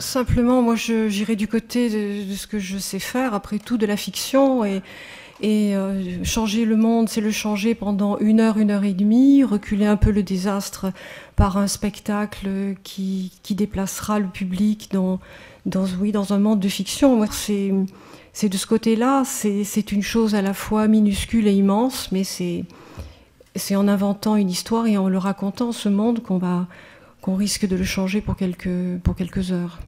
Simplement, moi, j'irai du côté de, ce que je sais faire, après tout, de la fiction. Et, euh, changer le monde, c'est le changer pendant une heure, une heure et demie, reculer un peu le désastre par un spectacle qui, déplacera le public dans, oui, dans un monde de fiction. Moi, c'est de ce côté-là, c'est une chose à la fois minuscule et immense, mais c'est en inventant une histoire et en le racontant, ce monde qu'on va qu'on risque de le changer pour pour quelques heures.